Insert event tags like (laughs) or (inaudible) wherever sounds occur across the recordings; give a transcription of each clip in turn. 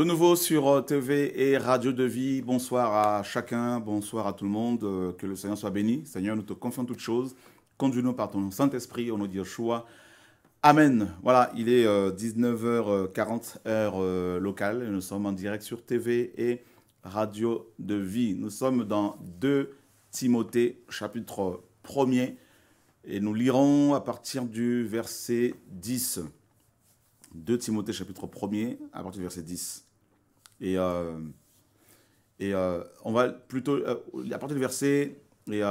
De nouveau sur euh, TV et Radio de Vie, bonsoir à chacun, bonsoir à tout le monde, euh, que le Seigneur soit béni. Seigneur, nous te confions toutes choses, conduis-nous par ton Saint-Esprit, on nous dit Yeshua, Amen. Voilà, il est 19h40 euh, heure locale et nous sommes en direct sur TV et Radio de Vie. Nous sommes dans 2 Timothée chapitre 1er et nous lirons à partir du verset 10. 2 Timothée chapitre 1er à partir du verset 10. Et, euh, euh, on va plutôt à partir du verset et,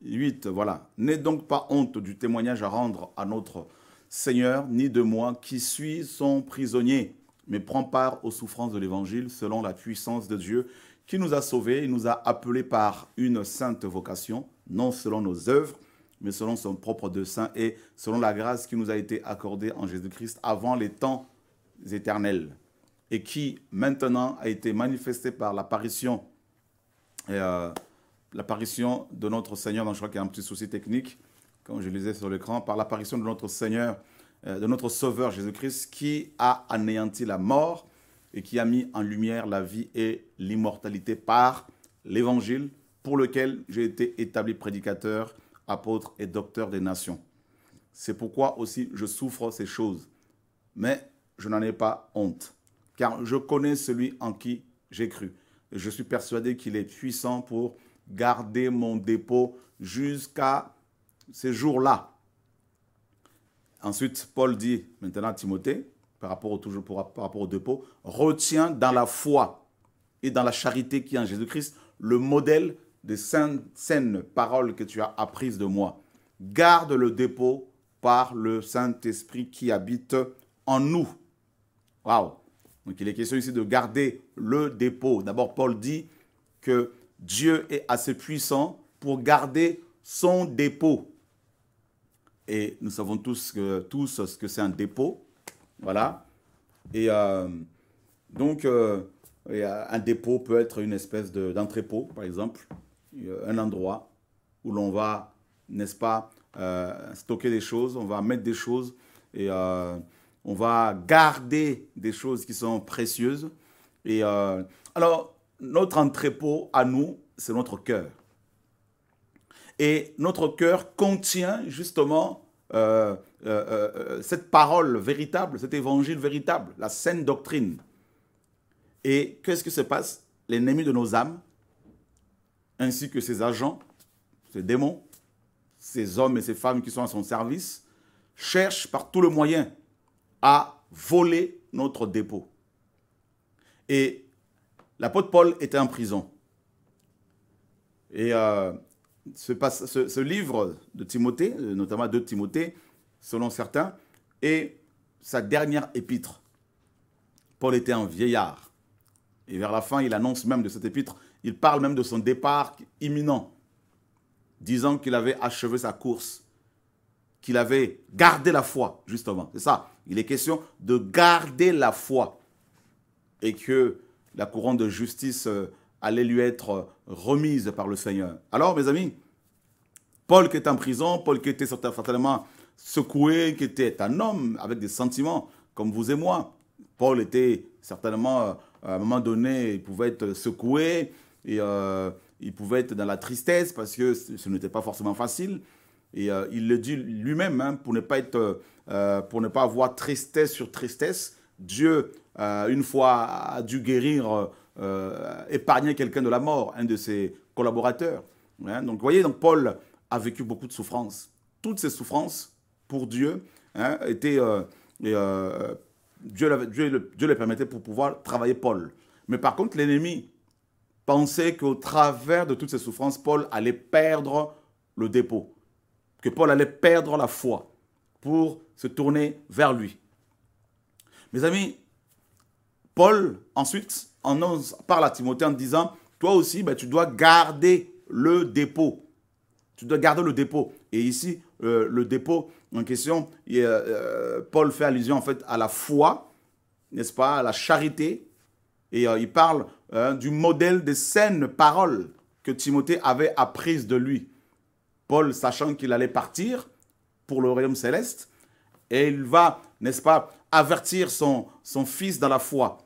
8, euh, voilà. N'aie donc pas honte du témoignage à rendre à notre Seigneur, ni de moi qui suis son prisonnier, mais prends part aux souffrances de l'Évangile selon la puissance de Dieu qui nous a sauvés et nous a appelés par une sainte vocation, non selon nos œuvres, mais selon son propre dessein et selon la grâce qui nous a été accordée en Jésus-Christ avant les temps éternels et qui maintenant a été manifesté par l'apparition euh, l'apparition de notre Seigneur. Donc je crois qu'il y a un petit souci technique, comme je lisais sur l'écran, par l'apparition de notre Seigneur, euh, de notre Sauveur Jésus-Christ, qui a anéanti la mort et qui a mis en lumière la vie et l'immortalité par l'Évangile, pour lequel j'ai été établi prédicateur, apôtre et docteur des nations. C'est pourquoi aussi je souffre ces choses, mais je n'en ai pas honte car je connais celui en qui j'ai cru. je suis persuadé qu'il est puissant pour garder mon dépôt jusqu'à ces jours-là. Ensuite, Paul dit maintenant Timothée, par rapport, au, toujours rapport au dépôt, retiens dans la foi et dans la charité qui est en Jésus-Christ le modèle des saines, saines paroles que tu as apprises de moi. Garde le dépôt par le Saint-Esprit qui habite en nous. Waouh! Donc il est question ici de garder le dépôt. D'abord, Paul dit que Dieu est assez puissant pour garder son dépôt. Et nous savons tous, que, ce que c'est un dépôt. Voilà. Et euh, donc, euh, euh, un dépôt peut être une espèce d'entrepôt, par exemple, un endroit où l'on va, n'est-ce pas, stocker des choses, on va mettre des choses. Et on va garder des choses qui sont précieuses. Et euh, alors, notre entrepôt à nous, c'est notre cœur. Et notre cœur contient justement euh, euh, cette parole véritable, cet évangile véritable, la saine doctrine. Et qu'est-ce qui se passe L'ennemi de nos âmes, ainsi que ses agents, ses démons, ces hommes et ces femmes qui sont à son service, cherchent par tous les moyens a volé notre dépôt. Et l'apôtre Paul était en prison. Et euh, ce, ce, livre de Timothée, euh, notamment de Timothée, selon certains, est sa dernière épître. Paul était un vieillard. Et vers la fin, il annonce même de cette épître, il parle même de son départ imminent, disant qu'il avait achevé sa course qu'il avait gardé la foi, justement. C'est ça. Il est question de garder la foi et que la couronne de justice euh, allait lui être euh, remise par le Seigneur. Alors, mes amis, Paul qui est en prison, Paul qui était certainement secoué, qui était un homme avec des sentiments comme vous et moi. Paul était certainement, euh, à un moment donné, il pouvait être secoué et il pouvait être dans la tristesse parce que ce n'était pas forcément facile. Et euh, il le dit lui-même, hein, pour, ne pas être, euh, euh, pour ne pas avoir tristesse sur tristesse, Dieu, une fois, a dû guérir, épargner quelqu'un de la mort, un de ses collaborateurs. Hein. Donc, vous voyez, donc Paul a vécu beaucoup de souffrances. Toutes ces souffrances, pour Dieu, hein, étaient, Dieu, Dieu, permettait pour pouvoir travailler Paul. Mais par contre, l'ennemi pensait qu'au travers de toutes ces souffrances, Paul allait perdre le dépôt que Paul allait perdre la foi pour se tourner vers lui. Mes amis, Paul ensuite en parle à Timothée en disant, toi aussi, ben, tu dois garder le dépôt. Tu dois garder le dépôt. Et ici, euh, le dépôt en question, euh, Paul fait allusion en fait à la foi, n'est-ce pas, à la charité. Et euh, il parle hein, du modèle des saines paroles que Timothée avait apprises de lui. Paul, sachant qu'il allait partir pour le royaume céleste, et il va, n'est-ce pas, avertir son, son fils dans la foi,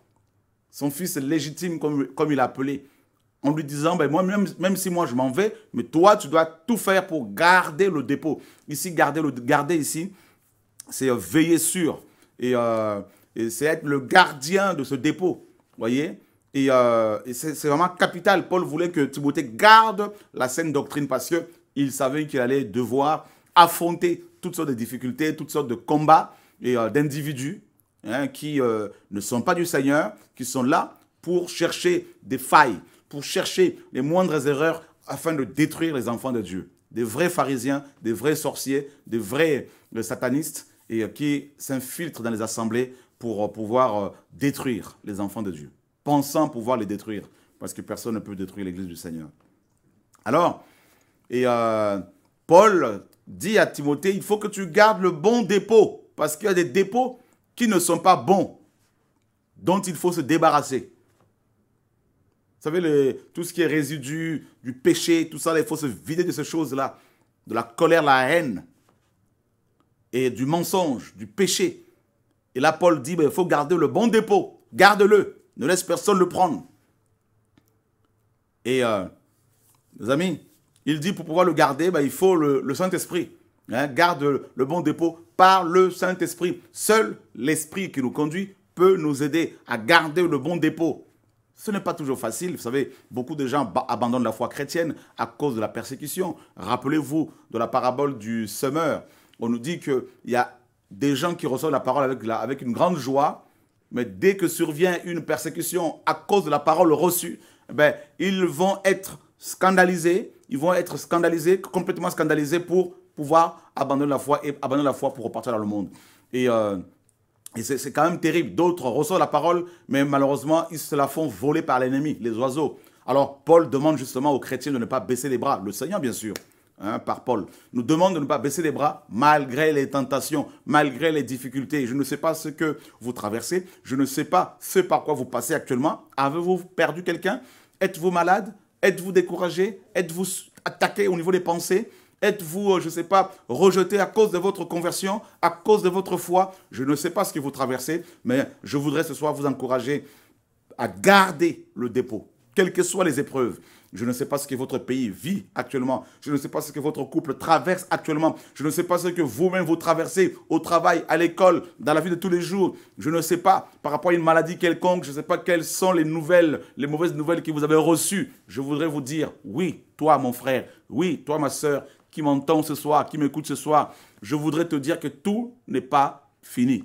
son fils légitime, comme, comme il appelé en lui disant, ben moi, même, même si moi je m'en vais, mais toi, tu dois tout faire pour garder le dépôt. Ici, garder, le, garder ici, c'est euh, veiller sur, euh, et, c'est être le gardien de ce dépôt, voyez et, euh, c'est vraiment capital. Paul voulait que Timothée garde la saine doctrine parce que il savait qu'il allait devoir affronter toutes sortes de difficultés, toutes sortes de combats et euh, d'individus hein, qui euh, ne sont pas du Seigneur, qui sont là pour chercher des failles, pour chercher les moindres erreurs afin de détruire les enfants de Dieu. Des vrais pharisiens, des vrais sorciers, des vrais euh, satanistes et qui s'infiltrent dans les assemblées pour pouvoir détruire les enfants de Dieu, pensant pouvoir les détruire, parce que personne ne peut détruire l'Église du Seigneur. Alors, et euh, Paul dit à Timothée, il faut que tu gardes le bon dépôt, parce qu'il y a des dépôts qui ne sont pas bons, dont il faut se débarrasser. Vous savez, le, tout ce qui est résidu du péché, tout ça, il faut se vider de ces choses-là, de la colère, la haine, et du mensonge, du péché. Et là, Paul dit, ben, il faut garder le bon dépôt, garde-le, ne laisse personne le prendre. Et, euh, mes amis, il dit pour pouvoir le garder, bah, il faut le, Saint-Esprit. Hein, garde le bon dépôt par le Saint-Esprit. Seul l'Esprit qui nous conduit peut nous aider à garder le bon dépôt. Ce n'est pas toujours facile. Vous savez, beaucoup de gens abandonnent la foi chrétienne à cause de la persécution. Rappelez-vous de la parabole du semeur. On nous dit qu'il y a des gens qui reçoivent la parole avec, une grande joie, mais dès que survient une persécution à cause de la parole reçue, eh ben, ils vont être scandalisés, ils vont être scandalisés, complètement scandalisés pour pouvoir abandonner la foi et abandonner la foi pour repartir dans le monde. Et, euh, et c'est quand même terrible. D'autres reçoivent la parole, mais malheureusement, ils se la font voler par l'ennemi, les oiseaux. Alors, Paul demande justement aux chrétiens de ne pas baisser les bras. Le Seigneur, bien sûr, hein, par Paul, nous demande de ne pas baisser les bras malgré les tentations, malgré les difficultés. Je ne sais pas ce que vous traversez. Je ne sais pas ce par quoi vous passez actuellement. Avez-vous perdu quelqu'un Êtes-vous malade Êtes-vous découragé Êtes-vous attaqué au niveau des pensées Êtes-vous, euh, je ne sais pas, rejeté à cause de votre conversion, à cause de votre foi Je ne sais pas ce que vous traversez, mais je voudrais ce soir vous encourager à garder le dépôt, quelles que soient les épreuves. Je ne sais pas ce que votre pays vit actuellement. Je ne sais pas ce que votre couple traverse actuellement. Je ne sais pas ce que vous-même vous traversez au travail, à l'école, dans la vie de tous les jours. Je ne sais pas par rapport à une maladie quelconque. Je ne sais pas quelles sont les nouvelles, les mauvaises nouvelles que vous avez reçues. Je voudrais vous dire, oui, toi mon frère, oui, toi ma soeur, qui m'entends ce soir, qui m'écoute ce soir, je voudrais te dire que tout n'est pas fini.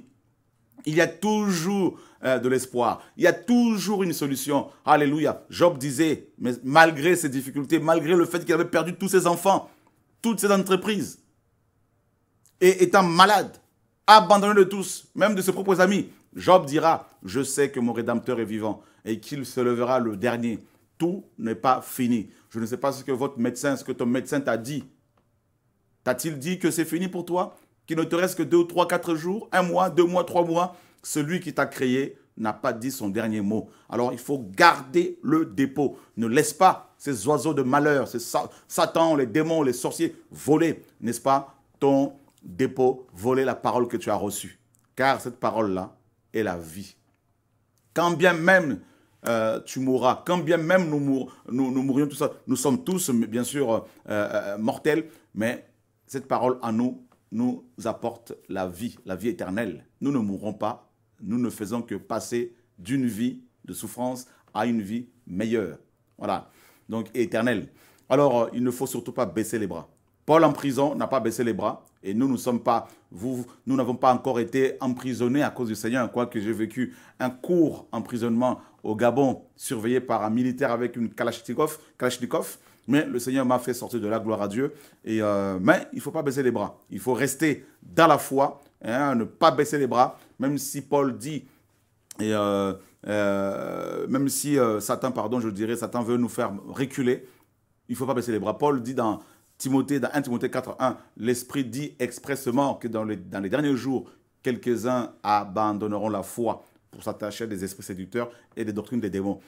Il y a toujours euh, de l'espoir. Il y a toujours une solution. Alléluia. Job disait, mais malgré ses difficultés, malgré le fait qu'il avait perdu tous ses enfants, toutes ses entreprises, et étant malade, abandonné de tous, même de ses propres amis, Job dira, je sais que mon Rédempteur est vivant et qu'il se levera le dernier. Tout n'est pas fini. Je ne sais pas ce que votre médecin, ce que ton médecin t'a dit. T'a-t-il dit que c'est fini pour toi qu'il ne te reste que deux, trois, quatre jours, un mois, deux mois, trois mois, celui qui t'a créé n'a pas dit son dernier mot. Alors il faut garder le dépôt. Ne laisse pas ces oiseaux de malheur, ces Satan, les démons, les sorciers voler, n'est-ce pas, ton dépôt, voler la parole que tu as reçue. Car cette parole-là est la vie. Quand bien même euh, tu mourras, quand bien même nous, mourrions, nous, mourions, ça, nous sommes tous, bien sûr, euh, euh, mortels, mais cette parole à nous nous apporte la vie, la vie éternelle. Nous ne mourrons pas, nous ne faisons que passer d'une vie de souffrance à une vie meilleure. Voilà, donc éternelle. Alors, euh, il ne faut surtout pas baisser les bras. Paul en prison n'a pas baissé les bras et nous, nous sommes pas, vous, nous n'avons pas encore été emprisonnés à cause du Seigneur, quoique j'ai vécu un court emprisonnement au Gabon, surveillé par un militaire avec une Kalachnikov mais le Seigneur m'a fait sortir de la gloire à Dieu. Et, euh, mais il ne faut pas baisser les bras. Il faut rester dans la foi, hein, ne pas baisser les bras. Même si Paul dit, euh, euh, même si Satan, pardon, je dirais, Satan veut nous faire reculer, il ne faut pas baisser les bras. Paul dit dans Timothée, dans 1 Timothée 4.1, l'Esprit dit expressément que dans les, dans les derniers jours, quelques-uns abandonneront la foi pour s'attacher à des esprits séducteurs et des doctrines des démons. Vous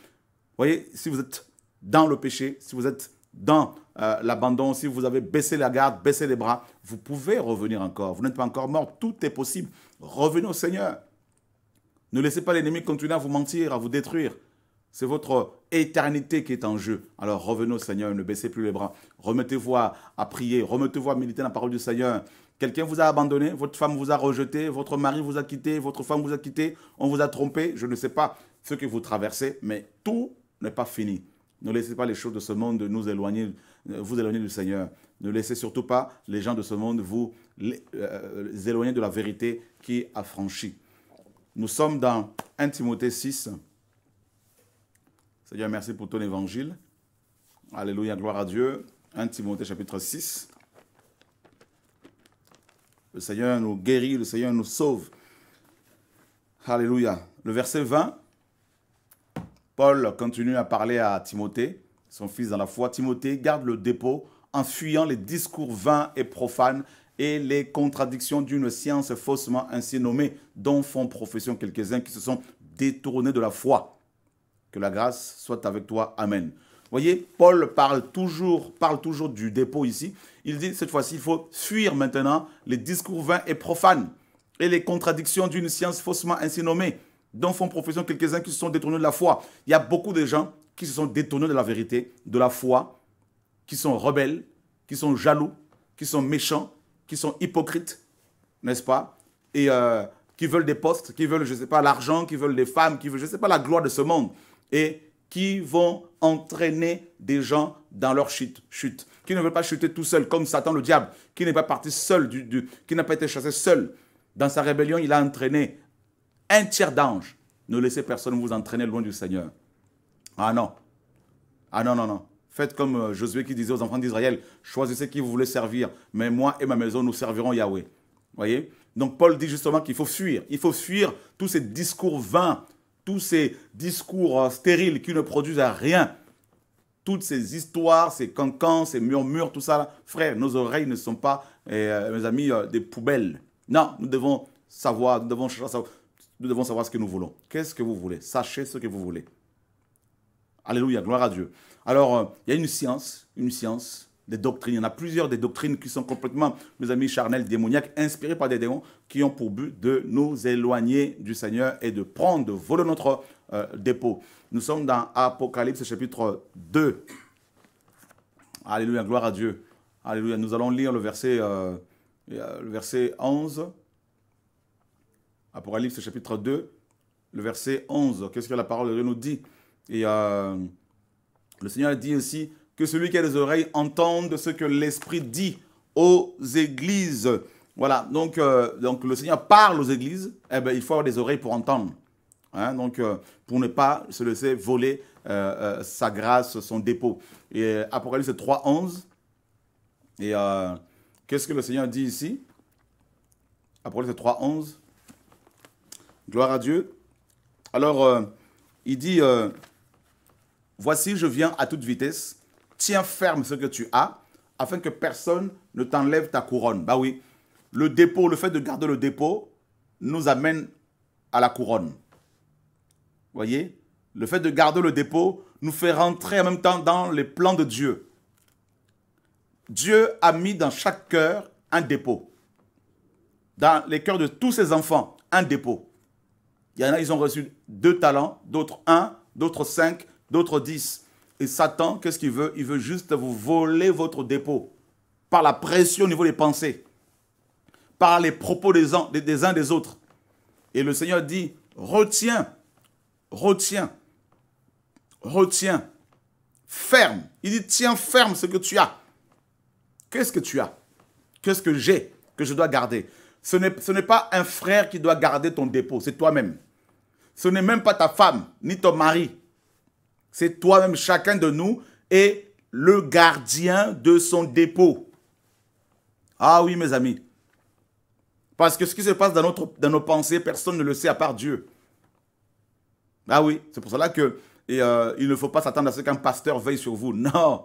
voyez, si vous êtes dans le péché, si vous êtes dans euh, l'abandon, si vous avez baissé la garde, baissé les bras, vous pouvez revenir encore. Vous n'êtes pas encore mort, tout est possible. Revenez au Seigneur. Ne laissez pas l'ennemi continuer à vous mentir, à vous détruire. C'est votre éternité qui est en jeu. Alors revenez au Seigneur, ne baissez plus les bras. Remettez-vous à, à, prier, remettez-vous à méditer la parole du Seigneur. Quelqu'un vous a abandonné, votre femme vous a rejeté, votre mari vous a quitté, votre femme vous a quitté, on vous a trompé, je ne sais pas ce que vous traversez, mais tout n'est pas fini. Ne laissez pas les choses de ce monde nous éloigner, euh, vous éloigner du Seigneur. Ne laissez surtout pas les gens de ce monde vous euh, euh, éloigner de la vérité qui a franchi. Nous sommes dans 1 Timothée 6. Seigneur, merci pour ton évangile. Alléluia, gloire à Dieu. 1 Timothée chapitre 6. Le Seigneur nous guérit, le Seigneur nous sauve. Alléluia. Le verset 20. Paul continue à parler à Timothée, son fils dans la foi. Timothée garde le dépôt en fuyant les discours vains et profanes et les contradictions d'une science faussement ainsi nommée, dont font profession quelques-uns qui se sont détournés de la foi. Que la grâce soit avec toi. Amen. Voyez, Paul parle toujours, parle toujours du dépôt ici. Il dit cette fois-ci, il faut fuir maintenant les discours vains et profanes et les contradictions d'une science faussement ainsi nommée dont font profession quelques-uns qui se sont détournés de la foi. Il y a beaucoup de gens qui se sont détournés de la vérité, de la foi, qui sont rebelles, qui sont jaloux, qui sont méchants, qui sont hypocrites, n'est-ce pas Et euh, qui veulent des postes, qui veulent, je ne sais pas, l'argent, qui veulent des femmes, qui veulent, je ne sais pas, la gloire de ce monde. Et qui vont entraîner des gens dans leur chute, chute, qui ne veulent pas chuter tout seul, comme Satan le diable, qui n'est pas parti seul, du qui n'a pas été chassé seul. Dans sa rébellion, il a entraîné un tiers d'ange. Ne laissez personne vous entraîner loin du Seigneur. Ah non. Ah non, non, non. Faites comme euh, Josué qui disait aux enfants d'Israël, choisissez qui vous voulez servir, mais moi et ma maison, nous servirons Yahweh. voyez Donc Paul dit justement qu'il faut fuir. Il faut fuir tous ces discours vains, tous ces discours euh, stériles qui ne produisent rien. Toutes ces histoires, ces cancans, ces murmures, tout ça, frère, nos oreilles ne sont pas, euh, mes amis, des poubelles. Non, nous devons savoir, nous devons chercher savoir. Nous devons savoir ce que nous voulons. Qu'est-ce que vous voulez Sachez ce que vous voulez. Alléluia, gloire à Dieu. Alors, euh, il y a une science, une science des doctrines. Il y en a plusieurs des doctrines qui sont complètement, mes amis, charnelles, démoniaques, inspirées par des démons, qui ont pour but de nous éloigner du Seigneur et de prendre, de voler notre euh, dépôt. Nous sommes dans Apocalypse chapitre 2. Alléluia, gloire à Dieu. Alléluia. Nous allons lire le verset, euh, le verset 11 Apocalypse chapitre 2, le verset 11. Qu'est-ce que la parole de Dieu nous dit Et euh, le Seigneur dit aussi que celui qui a des oreilles entende ce que l'Esprit dit aux églises. Voilà, donc, euh, donc le Seigneur parle aux églises, eh bien, il faut avoir des oreilles pour entendre. Hein. donc, euh, pour ne pas se laisser voler sa grâce, son dépôt. Et Apocalypse 3, 11. Et qu'est-ce que le Seigneur dit ici Apocalypse 3, 11. Gloire à Dieu. Alors, euh, il dit, euh, voici, je viens à toute vitesse, tiens ferme ce que tu as, afin que personne ne t'enlève ta couronne. Bah oui, le dépôt, le fait de garder le dépôt, nous amène à la couronne. Voyez, le fait de garder le dépôt nous fait rentrer en même temps dans les plans de Dieu. Dieu a mis dans chaque cœur un dépôt. Dans les cœurs de tous ses enfants, un dépôt. Il y en a, ils ont reçu deux talents, d'autres un, d'autres cinq, d'autres dix. Et Satan, qu'est-ce qu'il veut Il veut juste vous voler votre dépôt par la pression au niveau des pensées, par les propos des uns des, des autres. Et le Seigneur dit, retiens, retiens, retiens, ferme. Il dit, tiens ferme ce que tu as. Qu'est-ce que tu as Qu'est-ce que j'ai que je dois garder Ce n'est pas un frère qui doit garder ton dépôt, c'est toi-même. Ce n'est même pas ta femme, ni ton mari. C'est toi-même, chacun de nous est le gardien de son dépôt. Ah oui, mes amis. Parce que ce qui se passe dans, notre, dans nos pensées, personne ne le sait à part Dieu. Ah oui, c'est pour cela que euh, il ne faut pas s'attendre à ce qu'un pasteur veille sur vous. Non,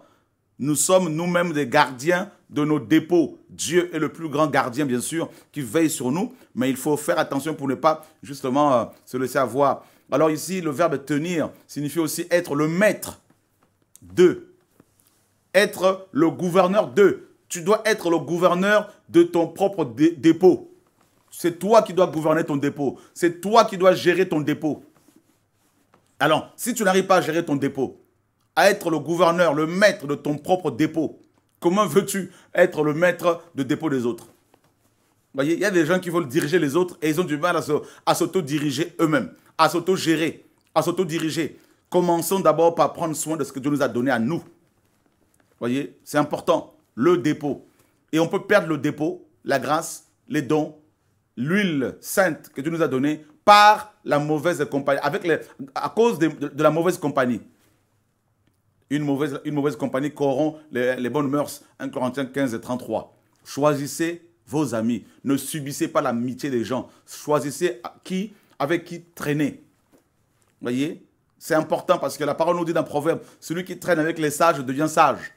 nous sommes nous-mêmes des gardiens de nos dépôts. Dieu est le plus grand gardien, bien sûr, qui veille sur nous, mais il faut faire attention pour ne pas, justement, euh, se laisser avoir. Alors ici, le verbe tenir signifie aussi être le maître de, être le gouverneur de. Tu dois être le gouverneur de ton propre dépôt. C'est toi qui dois gouverner ton dépôt. C'est toi qui dois gérer ton dépôt. Alors, si tu n'arrives pas à gérer ton dépôt, à être le gouverneur, le maître de ton propre dépôt. Comment veux-tu être le maître de dépôt des autres Vous voyez, il y a des gens qui veulent diriger les autres et ils ont du mal à s'auto-diriger eux-mêmes, à s'auto-gérer, à s'auto-diriger. Commençons d'abord par prendre soin de ce que Dieu nous a donné à nous. Vous voyez, c'est important, le dépôt. Et on peut perdre le dépôt, la grâce, les dons, l'huile sainte que Dieu nous a donnée par la mauvaise compagnie, avec les, à cause de la mauvaise compagnie. Une mauvaise, une mauvaise compagnie corrompt les, bonnes mœurs. 1 Corinthiens 15 et 33. Choisissez vos amis. Ne subissez pas l'amitié des gens. Choisissez qui, avec qui traîner. Voyez C'est important parce que la parole nous dit dans Proverbe, celui qui traîne avec les sages devient sage.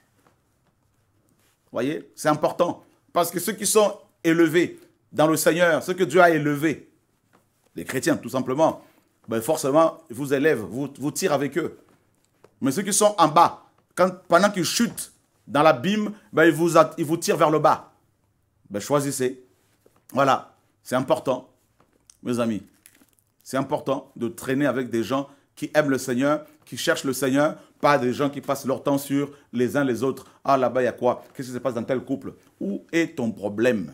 Voyez C'est important. Parce que ceux qui sont élevés dans le Seigneur, ceux que Dieu a élevés, les chrétiens tout simplement, ben forcément, vous élève, vous, vous avec eux. Mais ceux qui sont en bas, quand, pendant qu'ils chutent dans l'abîme, ben, ils, vous, ils vous tirent vers le bas. Ben, choisissez. Voilà, c'est important, mes amis. C'est important de traîner avec des gens qui aiment le Seigneur, qui cherchent le Seigneur, pas des gens qui passent leur temps sur les uns les autres. Ah là-bas, il y a quoi Qu'est-ce qui se passe dans tel couple Où est ton problème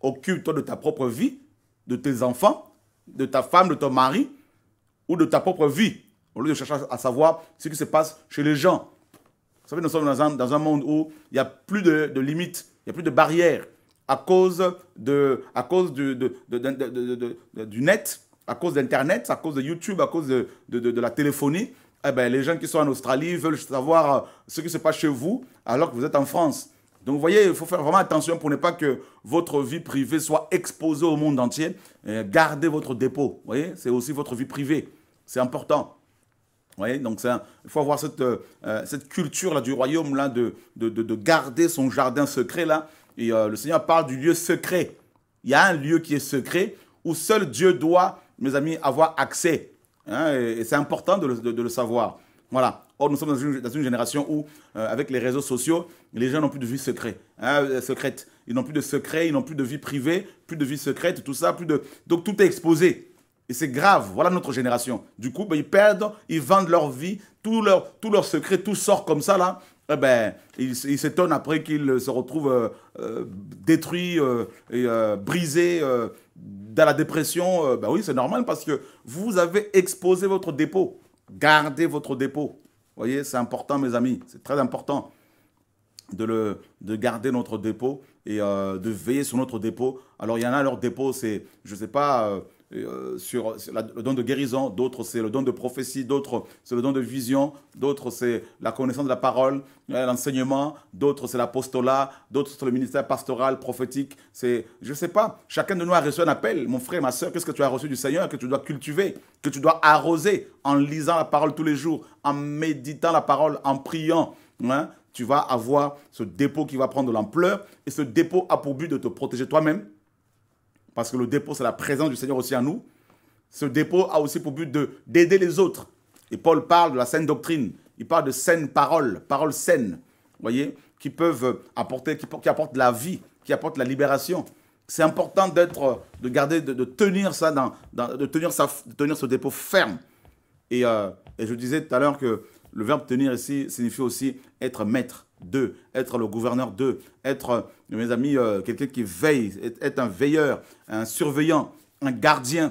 Occupe-toi de ta propre vie, de tes enfants, de ta femme, de ton mari, ou de ta propre vie au lieu de chercher à savoir ce qui se passe chez les gens. Vous savez, nous sommes dans un, dans un monde où il n'y a plus de, limites, il n'y a plus de barrières à cause, de, à cause du, de, du net, à cause d'Internet, à cause de YouTube, à cause de, la téléphonie. Eh ben, les gens qui sont en Australie veulent savoir euh, ce qui se passe chez vous alors que vous êtes en France. Donc vous voyez, il faut faire vraiment attention pour ne pas que votre vie privée soit exposée au monde entier. gardez votre dépôt, vous voyez, c'est aussi votre vie privée. C'est important donc il faut avoir cette, euh, euh, cette culture-là du royaume, là, de, de, de, garder son jardin secret, là. Et euh, le Seigneur parle du lieu secret. Il y a un lieu qui est secret où seul Dieu doit, mes amis, avoir accès. Hein, et, c'est important de le, de le, savoir. Voilà. Or, nous sommes dans une, dans une génération où, avec les réseaux sociaux, les gens n'ont plus de vie secrète. Hein, secrète. Ils n'ont plus de secret, ils n'ont plus de vie privée, plus de vie secrète, tout ça. Plus de... Donc, tout est exposé. Et c'est grave. Voilà notre génération. Du coup, ben, ils perdent, ils vendent leur vie, tout leur, tout leur secret, tout sort comme ça, là. Eh ben, ils s'étonnent après qu'ils se retrouvent euh, euh, détruits euh, et brisés dans la dépression. ben oui, c'est normal parce que vous avez exposé votre dépôt. Gardez votre dépôt. Vous voyez, c'est important, mes amis. C'est très important de, le, de garder notre dépôt et de veiller sur notre dépôt. Alors, il y en a, leur dépôt, c'est, je ne sais pas euh, sur, le don de guérison, d'autres c'est le don de prophétie, d'autres c'est le don de vision, d'autres c'est la connaissance de la parole, euh, l'enseignement, d'autres c'est l'apostolat, d'autres c'est le ministère pastoral, prophétique, c'est, je ne sais pas, chacun de nous a reçu un appel, mon frère, ma soeur, qu'est-ce que tu as reçu du Seigneur, que tu dois cultiver, que tu dois arroser en lisant la parole tous les jours, en méditant la parole, en priant. Hein? tu vas avoir ce dépôt qui va prendre de l'ampleur et ce dépôt a pour but de te protéger toi-même, parce que le dépôt, c'est la présence du Seigneur aussi à nous. Ce dépôt a aussi pour but d'aider les autres. Et Paul parle de la saine doctrine, il parle de saines paroles, paroles saines, voyez, qui peuvent apporter, qui, apportent la vie, qui apportent la libération. C'est important d'être, de garder, de, tenir ça dans, de tenir sa, de tenir ce dépôt ferme. Euh, et je disais tout à l'heure que le verbe tenir ici signifie aussi être maître de, être le gouverneur de, être, mes amis, euh, quelqu'un qui veille, être, un veilleur, un surveillant, un gardien.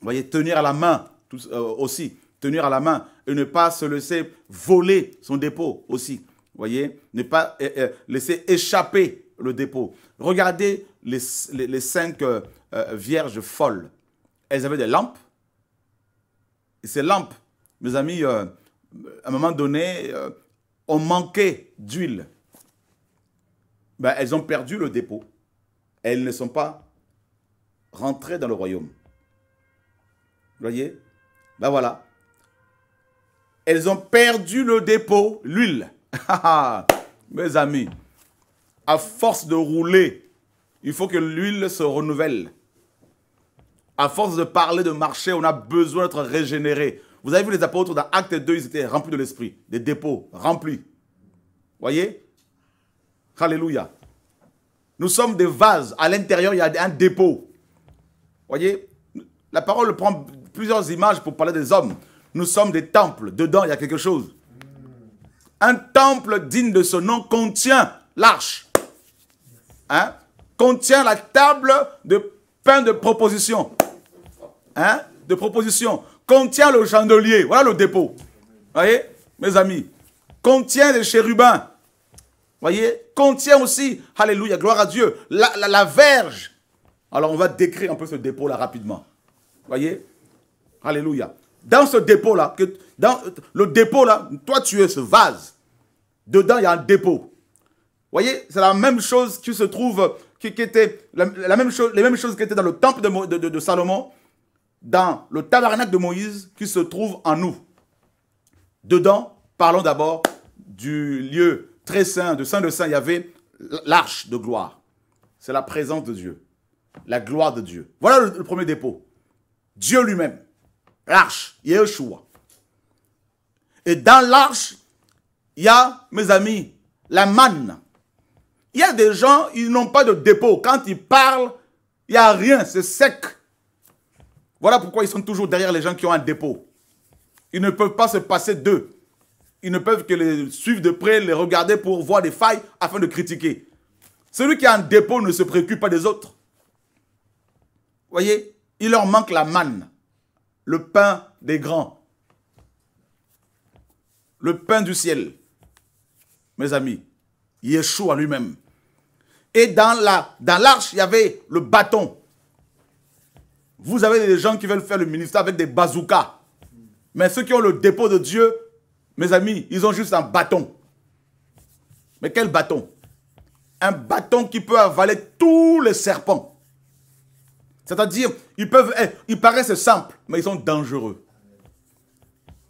Vous voyez, tenir à la main euh, aussi, tenir à la main et ne pas se laisser voler son dépôt aussi. Vous voyez, ne pas euh, laisser échapper le dépôt. Regardez les, les cinq vierges folles. Elles avaient des lampes. Et ces lampes, mes amis, à un moment donné, euh, on manquait d'huile, ben, elles ont perdu le dépôt. Elles ne sont pas rentrées dans le royaume. Vous voyez Ben voilà. Elles ont perdu le dépôt, l'huile. (laughs) Ah, ah, mes amis, à force de rouler, il faut que l'huile se renouvelle. À force de parler de marché, on a besoin d'être régénéré. Vous avez vu les apôtres dans Acte 2, ils étaient remplis de l'esprit, des dépôts, remplis. Voyez Alléluia. Nous sommes des vases. À l'intérieur, il y a un dépôt. Voyez La parole prend plusieurs images pour parler des hommes. Nous sommes des temples. Dedans, il y a quelque chose. Un temple digne de ce nom contient l'arche. Hein? Contient la table de pain de proposition. Hein? De proposition contient le chandelier. Voilà le dépôt. Voyez, mes amis, contient les chérubins. Voyez, contient aussi, alléluia, gloire à Dieu, la, la, verge. Alors on va décrire un peu ce dépôt-là rapidement. Voyez, alléluia. Dans ce dépôt-là, dans le dépôt-là, toi tu es ce vase. Dedans, il y a un dépôt. Voyez, c'est la même chose qui se trouve, qui, était, la, même chose, les mêmes choses qui étaient dans le temple de Salomon dans le tabernacle de Moïse qui se trouve en nous. Dedans, parlons d'abord du lieu très saint, de Saint de Saint, il y avait l'arche de gloire. C'est la présence de Dieu, la gloire de Dieu. Voilà le, premier dépôt. Dieu lui-même, l'arche, Yeshua. Et dans l'arche, il y a, mes amis, la manne. Il y a des gens, ils n'ont pas de dépôt. Quand ils parlent, il n'y a rien, c'est sec. Voilà pourquoi ils sont toujours derrière les gens qui ont un dépôt. Ils ne peuvent pas se passer d'eux. Ils ne peuvent que les suivre de près, les regarder pour voir des failles afin de critiquer. Celui qui a un dépôt ne se préoccupe pas des autres. Voyez, il leur manque la manne, le pain des grands, le pain du ciel. Mes amis, à lui-même. Et dans l'arche, la, dans il y avait le bâton vous avez des gens qui veulent faire le ministère avec des bazookas. Mais ceux qui ont le dépôt de Dieu, mes amis, ils ont juste un bâton. Mais quel bâton Un bâton qui peut avaler tous les serpents. C'est-à-dire, ils peuvent, eh, ils paraissent simples, mais ils sont dangereux.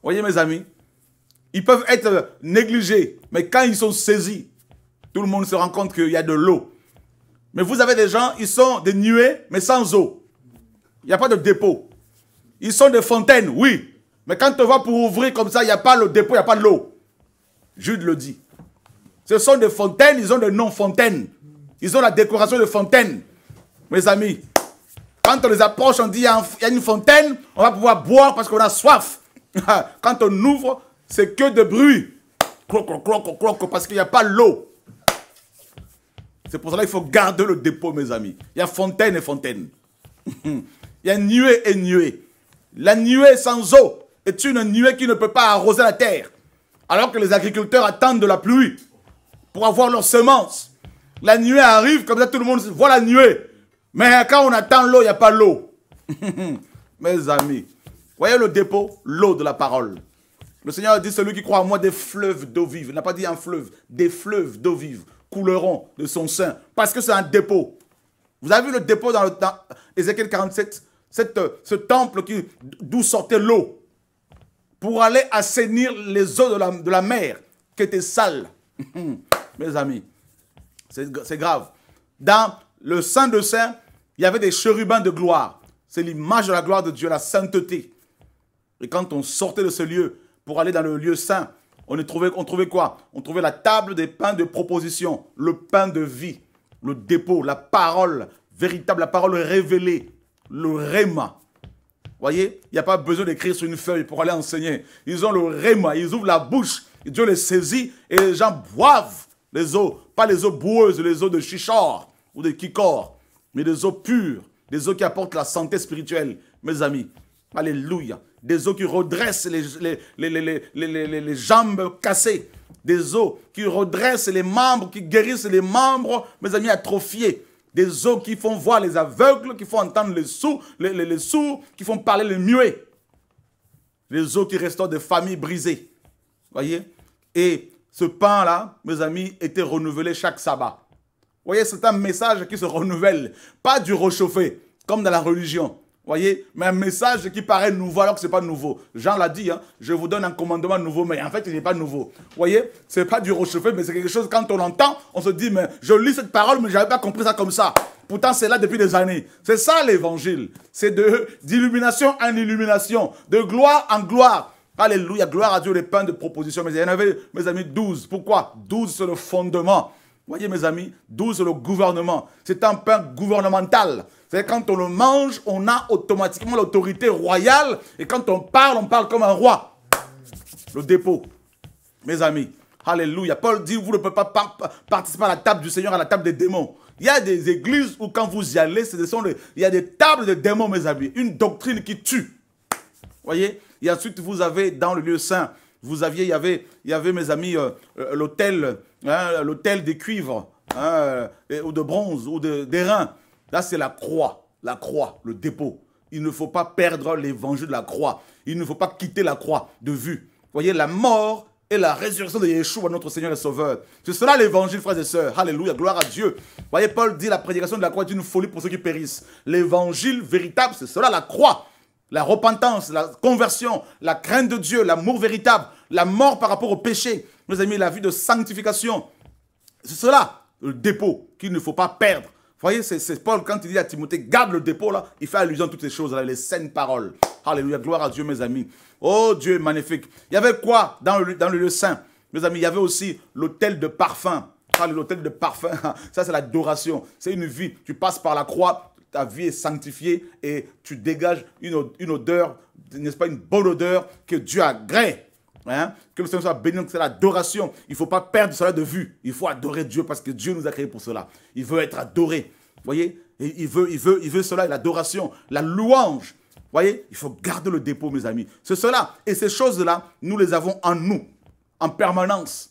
Voyez mes amis, ils peuvent être négligés, mais quand ils sont saisis, tout le monde se rend compte qu'il y a de l'eau. Mais vous avez des gens, ils sont des nuées, mais sans eau. Il n'y a pas de dépôt. Ils sont des fontaines, oui. Mais quand on va pour ouvrir comme ça, il n'y a pas le dépôt, il n'y a pas de l'eau. Jude le dit. Ce sont des fontaines, ils ont des non-fontaines. Ils ont la décoration de fontaines. Mes amis, quand on les approche, on dit il y a une fontaine, on va pouvoir boire parce qu'on a soif. (laughs) quand on ouvre, c'est que de bruit. Croc, croc, croc, parce qu'il n'y a pas l'eau. C'est pour cela qu'il faut garder le dépôt, mes amis. Il y a fontaine et fontaine. (laughs) Il y a nuée et nuée. La nuée sans eau est une nuée qui ne peut pas arroser la terre. Alors que les agriculteurs attendent de la pluie pour avoir leurs semences. La nuée arrive, comme ça tout le monde voit la nuée. Mais quand on attend l'eau, il n'y a pas l'eau. (laughs) Mes amis, voyez le dépôt, l'eau de la parole. Le Seigneur a dit, celui qui croit en moi, des fleuves d'eau vive. Il n'a pas dit un fleuve, des fleuves d'eau vive couleront de son sein. Parce que c'est un dépôt. Vous avez vu le dépôt dans le Ézéchiel 47 cette, euh, ce temple d'où sortait l'eau, pour aller assainir les eaux de la, de la mer qui étaient sales. (laughs) Mes amis, c'est grave. Dans le Saint de Saint, il y avait des chérubins de gloire. C'est l'image de la gloire de Dieu, la sainteté. Et quand on sortait de ce lieu pour aller dans le lieu saint, on, trouvait, on trouvait quoi On trouvait la table des pains de proposition, le pain de vie, le dépôt, la parole véritable, la parole révélée, le réma. Voyez, il n'y a pas besoin d'écrire sur une feuille pour aller enseigner. Ils ont le réma, ils ouvrent la bouche, Dieu les saisit et les gens boivent les eaux, pas les eaux boueuses, les eaux de chichor ou de kikor, mais des eaux pures, des eaux qui apportent la santé spirituelle, mes amis. Alléluia. Des eaux qui redressent les, les, les jambes cassées, des eaux qui redressent les membres, qui guérissent les membres, mes amis, atrophiés des eaux qui font voir les aveugles, qui font entendre les sourds, les, sourds qui font parler les muets. Les eaux qui restaurent des familles brisées. Voyez Et ce pain-là, mes amis, était renouvelé chaque sabbat. Vous voyez, c'est un message qui se renouvelle, pas du réchauffé, comme dans la religion voyez, mais un message qui paraît nouveau alors que ce n'est pas nouveau. Jean l'a dit, hein, je vous donne un commandement nouveau, mais en fait, il n'est pas nouveau. voyez, ce n'est pas du rochefeu, mais c'est quelque chose, quand on l'entend, on se dit, mais je lis cette parole, mais je n'avais pas compris ça comme ça. Pourtant, c'est là depuis des années. C'est ça l'évangile. C'est de d'illumination en illumination, de gloire en gloire. Alléluia, gloire à Dieu, les pains de proposition. Mais il y en avait, mes amis, 12. Pourquoi 12, sur le fondement. Voyez, mes amis, 12, c'est le gouvernement. C'est un pain gouvernemental. C'est quand on le mange, on a automatiquement l'autorité royale. Et quand on parle, on parle comme un roi. Le dépôt. Mes amis, Alléluia. Paul dit, vous ne pouvez pas participer à la table du Seigneur, à la table des démons. Il y a des églises où quand vous y allez, ce sont il y a des tables de démons, mes amis. Une doctrine qui tue. Voyez Et ensuite, vous avez dans le lieu saint, vous aviez, il y avait, il y avait mes amis, euh, euh, l'hôtel hein, l'autel, des cuivres, hein, ou de bronze, ou d'airain. Là, c'est la croix, la croix, le dépôt. Il ne faut pas perdre l'évangile de la croix. Il ne faut pas quitter la croix de vue. voyez, la mort et la résurrection de Yeshua, notre Seigneur et Sauveur. C'est cela l'évangile, frères et sœurs. Alléluia, gloire à Dieu. Vous voyez, Paul dit la prédication de la croix est une folie pour ceux qui périssent. L'évangile véritable, c'est cela, la croix. La repentance, la conversion, la crainte de Dieu, l'amour véritable, la mort par rapport au péché. Mes amis, la vie de sanctification. C'est cela, le dépôt qu'il ne faut pas perdre voyez, c'est Paul, quand il dit à Timothée, garde le dépôt là, il fait allusion à toutes ces choses les saines paroles. Alléluia, gloire à Dieu, mes amis. Oh Dieu, magnifique. Il y avait quoi dans le, dans le lieu saint Mes amis, il y avait aussi l'autel de parfum. Parle ah, l'autel de parfum, (laughs) ça c'est l'adoration. C'est une vie. Tu passes par la croix, ta vie est sanctifiée et tu dégages une, odeur, n'est-ce pas, une bonne odeur que Dieu a gré. Hein? Que le Seigneur soit béni, c'est l'adoration. Il ne faut pas perdre cela de vue. Il faut adorer Dieu parce que Dieu nous a créés pour cela. Il veut être adoré. voyez il veut, il, veut, il veut cela, l'adoration, la louange. voyez Il faut garder le dépôt, mes amis. C'est cela. Et ces choses-là, nous les avons en nous, en permanence.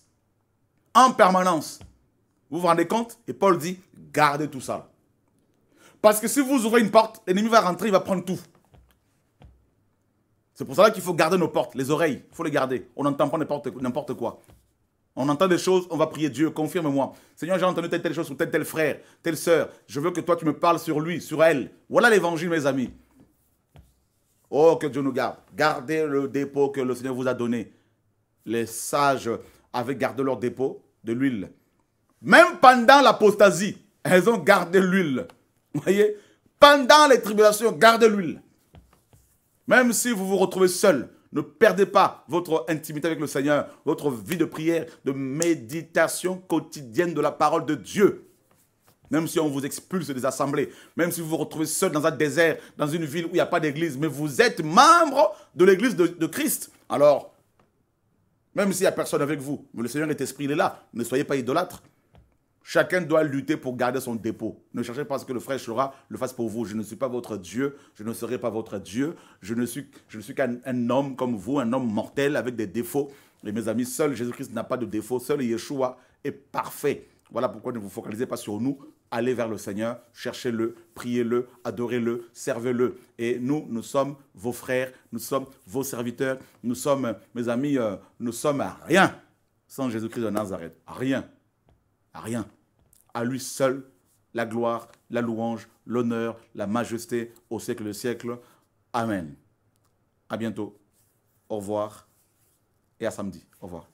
En permanence. Vous vous rendez compte Et Paul dit, gardez tout ça. Parce que si vous ouvrez une porte, l'ennemi va rentrer, il va prendre tout. C'est pour cela qu'il faut garder nos portes, les oreilles, il faut les garder. On n'entend pas n'importe quoi. On entend des choses, on va prier Dieu, confirme-moi. Seigneur, j'ai entendu telle telle chose sur tel tel frère, telle sœur. Je veux que toi tu me parles sur lui, sur elle. Voilà l'évangile, mes amis. Oh, que Dieu nous garde. Gardez le dépôt que le Seigneur vous a donné. Les sages avaient gardé leur dépôt de l'huile. Même pendant l'apostasie, elles ont gardé l'huile. Vous voyez Pendant les tribulations, gardez l'huile. Même si vous vous retrouvez seul, ne perdez pas votre intimité avec le Seigneur, votre vie de prière, de méditation quotidienne de la parole de Dieu. Même si on vous expulse des assemblées, même si vous vous retrouvez seul dans un désert, dans une ville où il n'y a pas d'église, mais vous êtes membre de l'église de, Christ, alors, même s'il n'y a personne avec vous, mais le Seigneur est esprit, il est là. Ne soyez pas idolâtre. Chacun doit lutter pour garder son dépôt. Ne cherchez pas ce que le frère Chora le fasse pour vous. Je ne suis pas votre Dieu, je ne serai pas votre Dieu. Je ne suis, suis qu'un homme comme vous, un homme mortel avec des défauts. Et mes amis, seul Jésus-Christ n'a pas de défauts, seul Yeshua est parfait. Voilà pourquoi ne vous focalisez pas sur nous. Allez vers le Seigneur, cherchez-le, priez-le, adorez-le, servez-le. Et nous, nous sommes vos frères, nous sommes vos serviteurs, nous sommes, mes amis, euh, nous sommes à rien sans Jésus-Christ de Nazareth. rien à rien. À lui seul, la gloire, la louange, l'honneur, la majesté au siècle le siècle. Amen. À bientôt. Au revoir. Et à samedi. Au revoir.